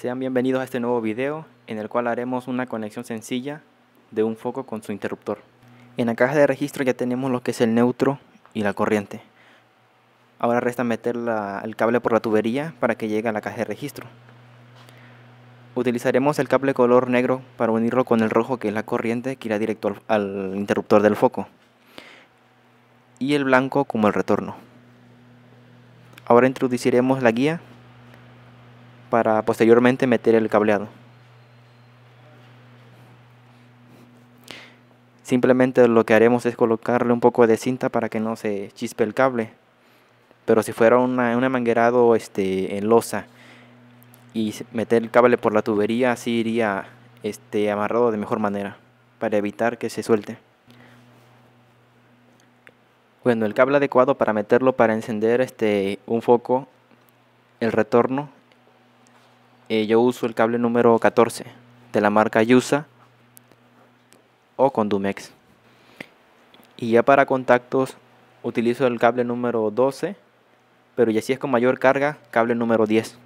Sean bienvenidos a este nuevo video en el cual haremos una conexión sencilla de un foco con su interruptor. En la caja de registro ya tenemos lo que es el neutro y la corriente. Ahora resta meter el cable por la tubería para que llegue a la caja de registro. Utilizaremos el cable color negro para unirlo con el rojo que es la corriente que irá directo al interruptor del foco. Y el blanco como el retorno. Ahora introduciremos la guía para posteriormente meter el cableado. Simplemente lo que haremos es colocarle un poco de cinta para que no se chispe el cable. Pero si fuera una, un amanguerado este, en losa y meter el cable por la tubería, así iría este, amarrado de mejor manera para evitar que se suelte. Bueno, el cable adecuado para meterlo para encender este, un foco, el retorno eh, yo uso el cable número 14 de la marca Yusa o con Y ya para contactos utilizo el cable número 12, pero ya si es con mayor carga, cable número 10.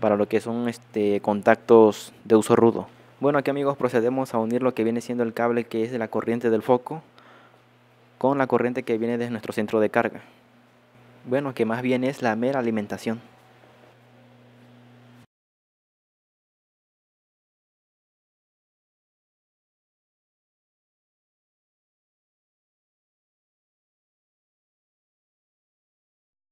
Para lo que son este, contactos de uso rudo. Bueno, aquí amigos procedemos a unir lo que viene siendo el cable que es de la corriente del foco con la corriente que viene de nuestro centro de carga. Bueno, que más bien es la mera alimentación.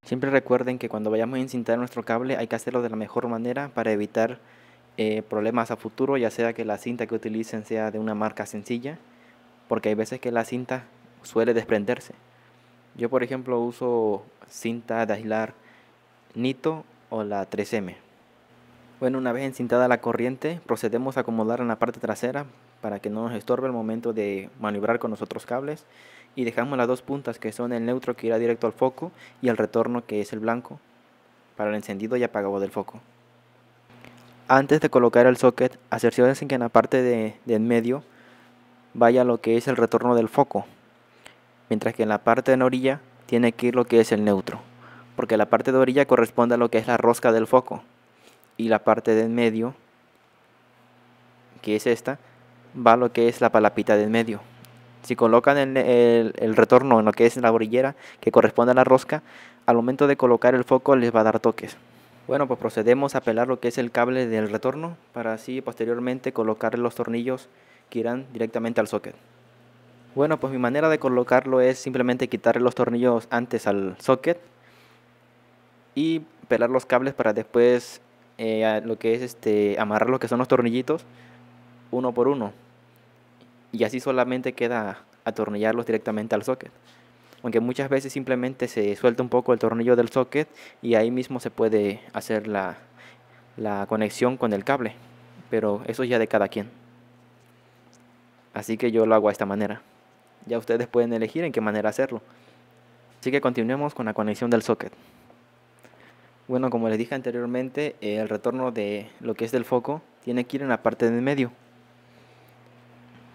Siempre recuerden que cuando vayamos a encintar nuestro cable hay que hacerlo de la mejor manera para evitar eh, problemas a futuro, ya sea que la cinta que utilicen sea de una marca sencilla, porque hay veces que la cinta suele desprenderse. Yo por ejemplo uso cinta de aislar Nito o la 3M. Bueno, una vez encintada la corriente, procedemos a acomodar en la parte trasera para que no nos estorbe el momento de maniobrar con los otros cables y dejamos las dos puntas que son el neutro que irá directo al foco y el retorno que es el blanco para el encendido y apagado del foco. Antes de colocar el socket, en que en la parte de, en medio vaya lo que es el retorno del foco, mientras que en la parte de la orilla tiene que ir lo que es el neutro, porque la parte de orilla corresponde a lo que es la rosca del foco y la parte de en medio, que es esta, va lo que es la palapita de en medio. Si colocan el, el, retorno en lo que es la orillera que corresponde a la rosca, al momento de colocar el foco les va a dar toques. Bueno, pues procedemos a pelar lo que es el cable del retorno para así posteriormente colocarle los tornillos que irán directamente al socket. Bueno, pues mi manera de colocarlo es simplemente quitarle los tornillos antes al socket y pelar los cables para después eh, lo que es este amarrar lo que son los tornillitos uno por uno y así solamente queda atornillarlos directamente al socket. Aunque muchas veces simplemente se suelta un poco el tornillo del socket y ahí mismo se puede hacer la, conexión con el cable. Pero eso es ya de cada quien. Así que yo lo hago de esta manera. Ya ustedes pueden elegir en qué manera hacerlo. Así que continuemos con la conexión del socket. Bueno, como les dije anteriormente, el retorno de lo que es del foco tiene que ir en la parte de medio.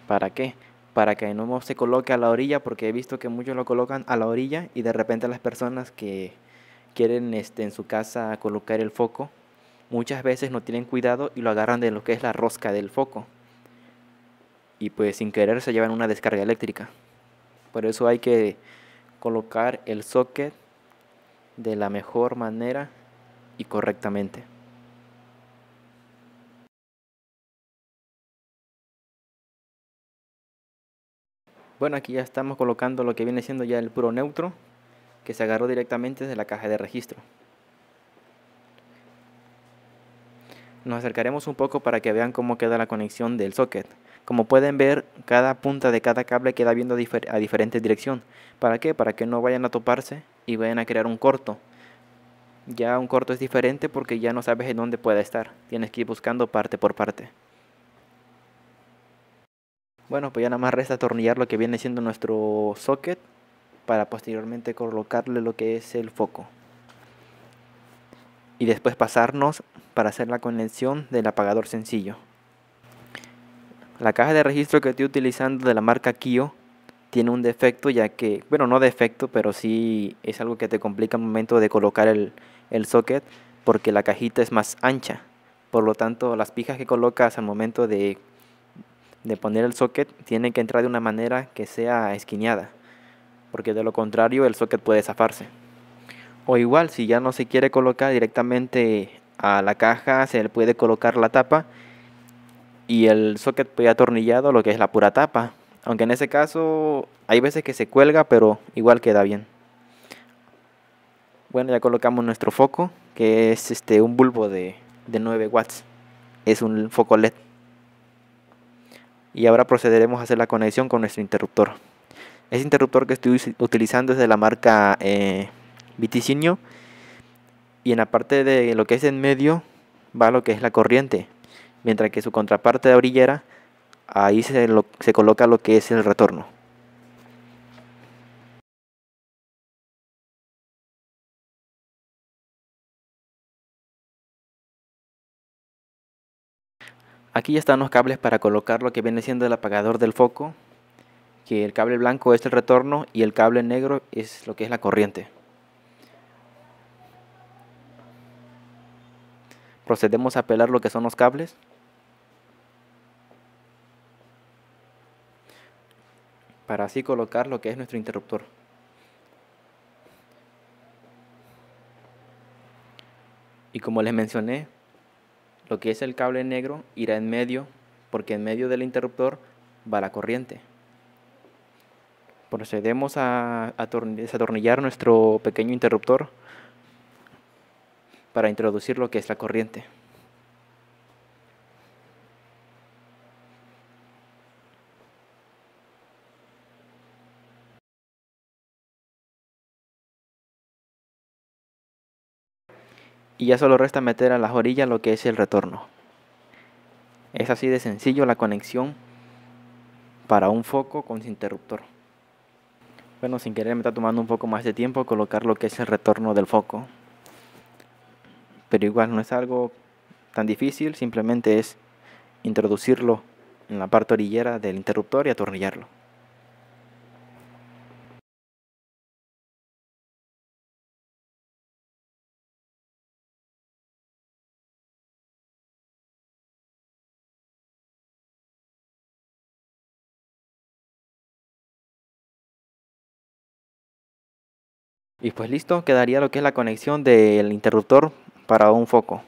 ¿Para qué? Para que no se coloque a la orilla, porque he visto que muchos lo colocan a la orilla y de repente las personas que quieren este, en su casa colocar el foco, muchas veces no tienen cuidado y lo agarran de lo que es la rosca del foco. Y pues sin querer se llevan una descarga eléctrica. Por eso hay que colocar el socket de la mejor manera y correctamente. Bueno, aquí ya estamos colocando lo que viene siendo ya el puro neutro que se agarró directamente desde la caja de registro. Nos acercaremos un poco para que vean cómo queda la conexión del socket. Como pueden ver, cada punta de cada cable queda viendo a diferente dirección. ¿Para qué? Para que no vayan a toparse y vayan a crear un corto. Ya un corto es diferente porque ya no sabes en dónde puede estar. Tienes que ir buscando parte por parte. Bueno, pues ya nada más resta atornillar lo que viene siendo nuestro socket para posteriormente colocarle lo que es el foco. Y después pasarnos para hacer la conexión del apagador sencillo. La caja de registro que estoy utilizando de la marca Kio tiene un defecto ya que, bueno, no defecto, pero sí es algo que te complica al momento de colocar el, el socket porque la cajita es más ancha. Por lo tanto, las pijas que colocas al momento de de poner el socket tiene que entrar de una manera que sea esquineada, porque de lo contrario el socket puede zafarse. O igual, si ya no se quiere colocar directamente a la caja, se le puede colocar la tapa y el socket puede atornillado lo que es la pura tapa. Aunque en ese caso hay veces que se cuelga, pero igual queda bien. Bueno, ya colocamos nuestro foco, que es este un bulbo de, de 9 watts. Es un foco LED y ahora procederemos a hacer la conexión con nuestro interruptor. Este interruptor que estoy utilizando es de la marca eh, Viticinio y en la parte de lo que es en medio va lo que es la corriente, mientras que su contraparte de orillera ahí se coloca lo que es el retorno. Aquí ya están los cables para colocar lo que viene siendo el apagador del foco, que el cable blanco es el retorno y el cable negro es lo que es la corriente. Procedemos a pelar lo que son los cables. Para así colocar lo que es nuestro interruptor. Y como les mencioné, lo que es el cable negro irá en medio porque en medio del interruptor va la corriente. Procedemos a desatornillar nuestro pequeño interruptor para introducir lo que es la corriente. y ya solo resta meter a las orillas lo que es el retorno. Es así de sencillo la conexión para un foco con su interruptor. Bueno, sin querer me está tomando un poco más de tiempo colocar lo que es el retorno del foco. Pero igual no es algo tan difícil, simplemente es introducirlo en la parte orillera del interruptor y atornillarlo. Y pues listo, quedaría lo que es la conexión del interruptor para un foco.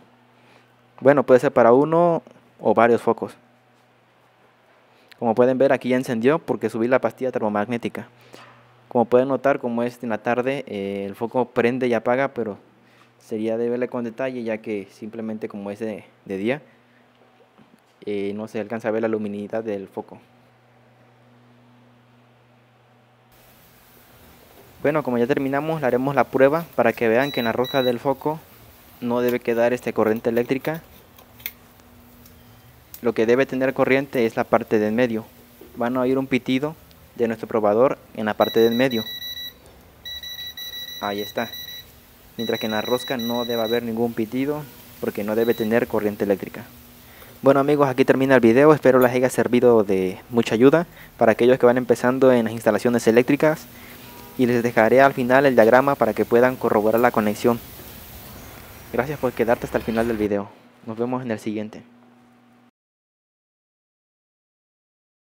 Bueno, puede ser para uno o varios focos. Como pueden ver aquí ya encendió porque subí la pastilla termomagnética. Como pueden notar, como es en la tarde, eh, el foco prende y apaga, pero sería de verle con detalle ya que simplemente como es de, día, eh, no se alcanza a ver la luminidad del foco. Bueno, como ya terminamos, le haremos la prueba para que vean que en la rosca del foco no debe quedar esta corriente eléctrica. Lo que debe tener corriente es la parte del medio. Van a oír un pitido de nuestro probador en la parte del medio. Ahí está. Mientras que en la rosca no debe haber ningún pitido porque no debe tener corriente eléctrica. Bueno amigos, aquí termina el video, espero les haya servido de mucha ayuda para aquellos que van empezando en las instalaciones eléctricas y les dejaré al final el diagrama para que puedan corroborar la conexión. Gracias por quedarte hasta el final del video. Nos vemos en el siguiente.